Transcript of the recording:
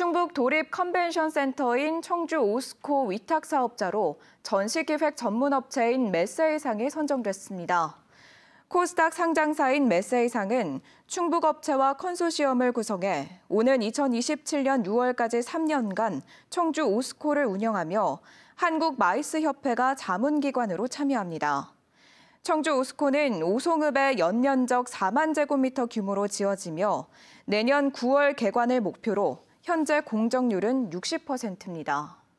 충북 도립 컨벤션 센터인 청주 오스코 위탁 사업자로 전시기획 전문업체인 메세이상이 선정됐습니다. 코스닥 상장사인 메세이상은 충북 업체와 컨소시엄을 구성해 오는 2027년 6월까지 3년간 청주 오스코를 운영하며 한국 마이스 협회가 자문기관으로 참여합니다. 청주 오스코는 오송읍의 연면적 4만 제곱미터 규모로 지어지며 내년 9월 개관을 목표로 현재 공정률은 60%입니다.